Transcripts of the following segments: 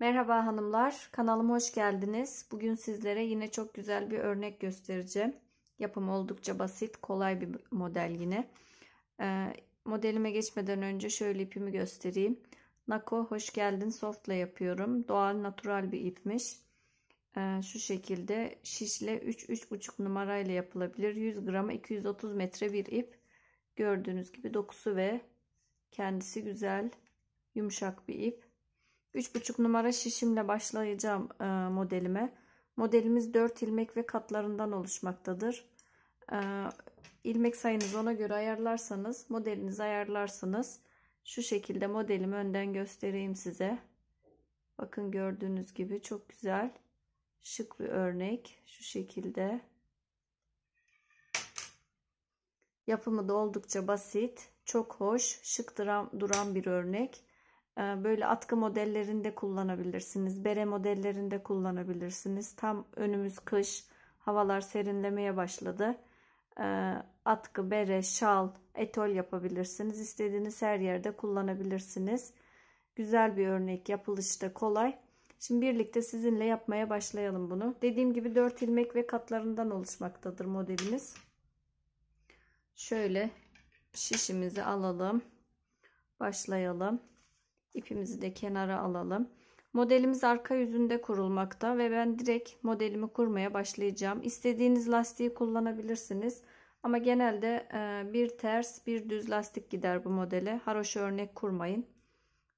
Merhaba hanımlar, kanalıma hoş geldiniz. Bugün sizlere yine çok güzel bir örnek göstereceğim. Yapımı oldukça basit, kolay bir model yine. Ee, modelime geçmeden önce şöyle ipimi göstereyim. Nako hoş geldin softla yapıyorum. Doğal, natural bir ipmiş. Ee, şu şekilde şişle 3-3,5 numarayla yapılabilir. 100 grama 230 metre bir ip. Gördüğünüz gibi dokusu ve kendisi güzel, yumuşak bir ip. 3,5 numara şişimle başlayacağım e, modelime. Modelimiz 4 ilmek ve katlarından oluşmaktadır. E, ilmek sayınızı ona göre ayarlarsanız modelinizi ayarlarsınız. Şu şekilde modelimi önden göstereyim size. Bakın gördüğünüz gibi çok güzel şık bir örnek. Şu şekilde. Yapımı da oldukça basit, çok hoş, şık duran bir örnek. Ee, böyle atkı modellerinde kullanabilirsiniz. Bere modellerinde kullanabilirsiniz. Tam önümüz kış. Havalar serinlemeye başladı. Ee, atkı, bere, şal, etol yapabilirsiniz. İstediğiniz her yerde kullanabilirsiniz. Güzel bir örnek. Yapılışı da kolay. Şimdi birlikte sizinle yapmaya başlayalım bunu. Dediğim gibi 4 ilmek ve katlarından oluşmaktadır modelimiz. Şöyle şişimizi alalım. Başlayalım. İpimizi de kenara alalım. Modelimiz arka yüzünde kurulmakta ve ben direkt modelimi kurmaya başlayacağım. İstediğiniz lastiği kullanabilirsiniz. Ama genelde e, bir ters bir düz lastik gider bu modele. Haroşa örnek kurmayın.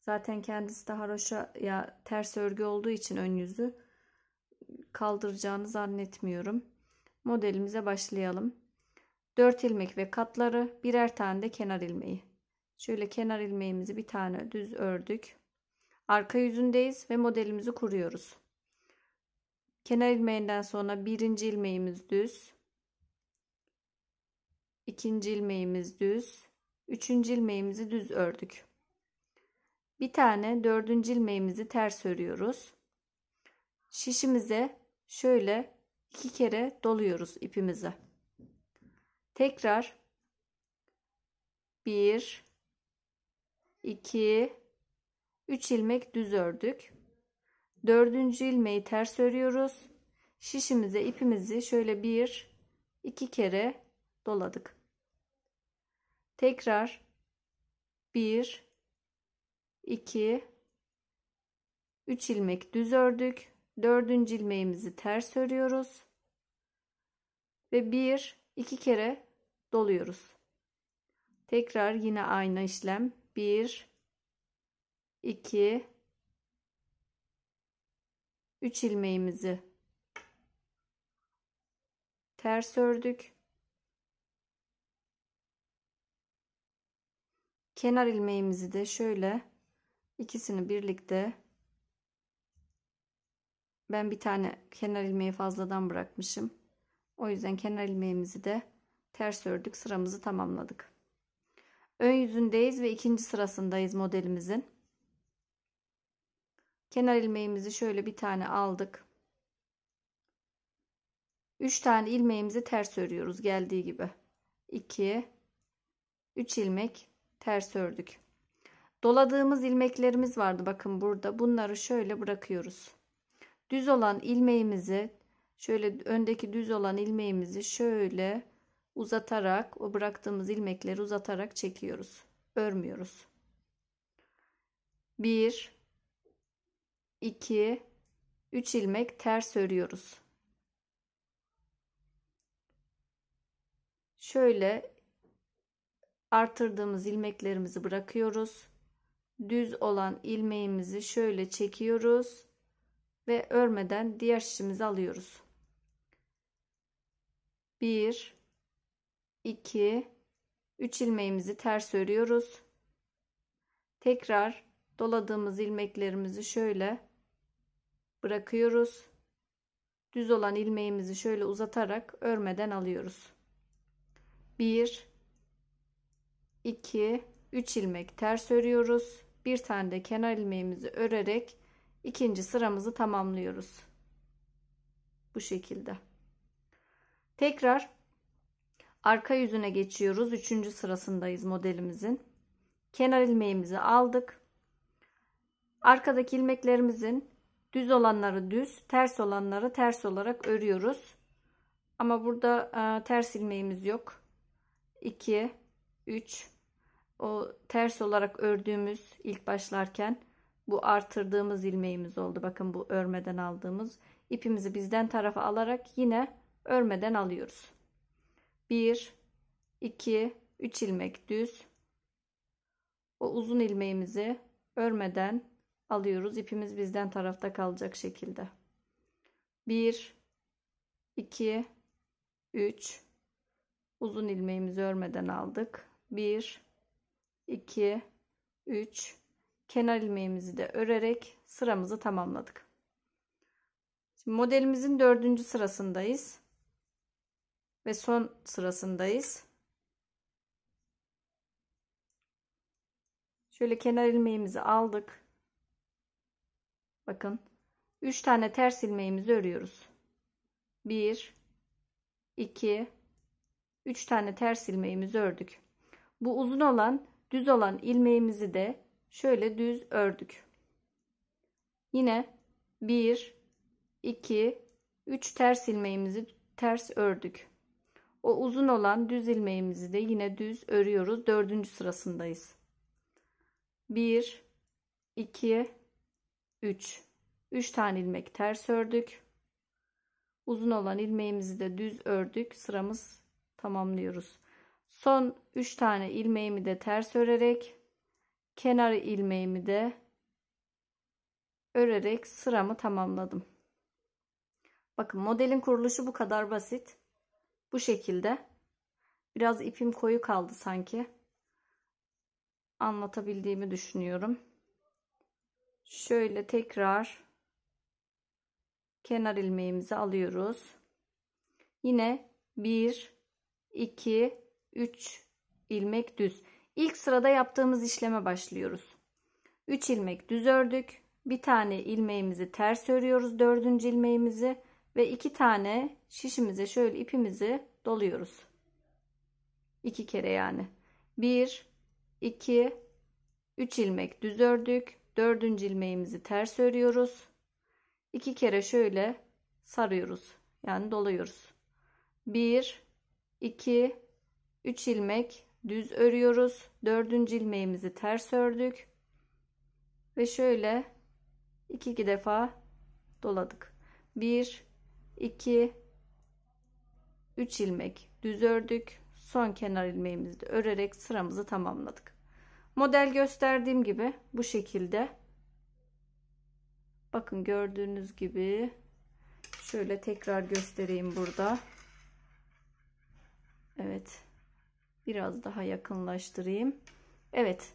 Zaten kendisi de haroşa ya ters örgü olduğu için ön yüzü kaldıracağını zannetmiyorum. Modelimize başlayalım. 4 ilmek ve katları birer tane de kenar ilmeği. Şöyle kenar ilmeğimizi bir tane düz ördük. Arka yüzündeyiz ve modelimizi kuruyoruz. Kenar ilmeğinden sonra birinci ilmeğimiz düz. ikinci ilmeğimiz düz. Üçüncü ilmeğimizi düz ördük. Bir tane dördüncü ilmeğimizi ters örüyoruz. Şişimize şöyle iki kere doluyoruz ipimizi. Tekrar bir 2 3 ilmek düz ördük. 4. ilmeği ters örüyoruz. Şişimize ipimizi şöyle bir iki kere doladık. Tekrar 1 2 3 ilmek düz ördük. 4. ilmeğimizi ters örüyoruz. Ve 1 2 kere doluyoruz. Tekrar yine aynı işlem 1 2 3 ilmeğimizi ters ördük. Kenar ilmeğimizi de şöyle ikisini birlikte ben bir tane kenar ilmeği fazladan bırakmışım. O yüzden kenar ilmeğimizi de ters ördük. Sıramızı tamamladık. Ön yüzündeyiz ve ikinci sırasındayız modelimizin. Kenar ilmeğimizi şöyle bir tane aldık. 3 tane ilmeğimizi ters örüyoruz geldiği gibi. 2 3 ilmek ters ördük. Doladığımız ilmeklerimiz vardı bakın burada. Bunları şöyle bırakıyoruz. Düz olan ilmeğimizi şöyle öndeki düz olan ilmeğimizi şöyle uzatarak o bıraktığımız ilmekleri uzatarak çekiyoruz. Örmüyoruz. 1 2 3 ilmek ters örüyoruz. Şöyle artırdığımız ilmeklerimizi bırakıyoruz. Düz olan ilmeğimizi şöyle çekiyoruz ve örmeden diğer şişimizi alıyoruz. 1 2 3 ilmeğimizi ters örüyoruz. Tekrar doladığımız ilmeklerimizi şöyle bırakıyoruz. Düz olan ilmeğimizi şöyle uzatarak örmeden alıyoruz. 1 2 3 ilmek ters örüyoruz. Bir tane de kenar ilmeğimizi örerek ikinci sıramızı tamamlıyoruz. Bu şekilde. Tekrar Arka yüzüne geçiyoruz. Üçüncü sırasındayız modelimizin. Kenar ilmeğimizi aldık. Arkadaki ilmeklerimizin düz olanları düz, ters olanları ters olarak örüyoruz. Ama burada e, ters ilmeğimiz yok. 2, 3, o ters olarak ördüğümüz ilk başlarken bu artırdığımız ilmeğimiz oldu. Bakın bu örmeden aldığımız ipimizi bizden tarafa alarak yine örmeden alıyoruz. 1 2 3 ilmek düz o uzun ilmeğimizi örmeden alıyoruz ipimiz bizden tarafta kalacak şekilde 1 2 3 uzun ilmeğimizi örmeden aldık 1 2 3 kenar ilmeğimizi de örerek sıramızı tamamladık Şimdi modelimizin dördüncü sırasındayız ve son sırasındayız. Şöyle kenar ilmeğimizi aldık. Bakın 3 tane ters ilmeğimizi örüyoruz. 1 2 3 tane ters ilmeğimizi ördük. Bu uzun olan düz olan ilmeğimizi de şöyle düz ördük. Yine 1 2 3 ters ilmeğimizi ters ördük. O uzun olan düz ilmeğimizi de yine düz örüyoruz. Dördüncü sırasındayız. 1, 2, 3. 3 tane ilmek ters ördük. Uzun olan ilmeğimizi de düz ördük. Sıramız tamamlıyoruz. Son 3 tane ilmeğimi de ters örerek kenar ilmeğimi de örerek sıramı tamamladım. Bakın modelin kuruluşu bu kadar basit. Bu şekilde. Biraz ipim koyu kaldı sanki. Anlatabildiğimi düşünüyorum. Şöyle tekrar kenar ilmeğimizi alıyoruz. Yine 1 2 3 ilmek düz. İlk sırada yaptığımız işleme başlıyoruz. 3 ilmek düz ördük. Bir tane ilmeğimizi ters örüyoruz. Dördüncü ilmeğimizi ve iki tane şişimize şöyle ipimizi doluyoruz. İki kere yani. Bir, iki, üç ilmek düz ördük. Dördüncü ilmeğimizi ters örüyoruz. İki kere şöyle sarıyoruz. Yani doluyoruz. Bir, iki, üç ilmek düz örüyoruz. Dördüncü ilmeğimizi ters ördük. Ve şöyle iki iki defa doladık. Bir, 2 3 ilmek düz ördük. Son kenar ilmeğimizi örerek sıramızı tamamladık. Model gösterdiğim gibi bu şekilde. Bakın gördüğünüz gibi şöyle tekrar göstereyim burada. Evet. Biraz daha yakınlaştırayım. Evet.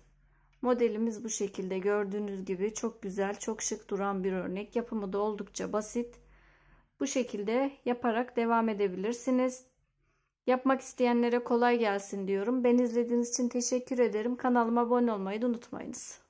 Modelimiz bu şekilde gördüğünüz gibi çok güzel, çok şık duran bir örnek. Yapımı da oldukça basit. Bu şekilde yaparak devam edebilirsiniz. Yapmak isteyenlere kolay gelsin diyorum. Ben izlediğiniz için teşekkür ederim. Kanalıma abone olmayı da unutmayınız.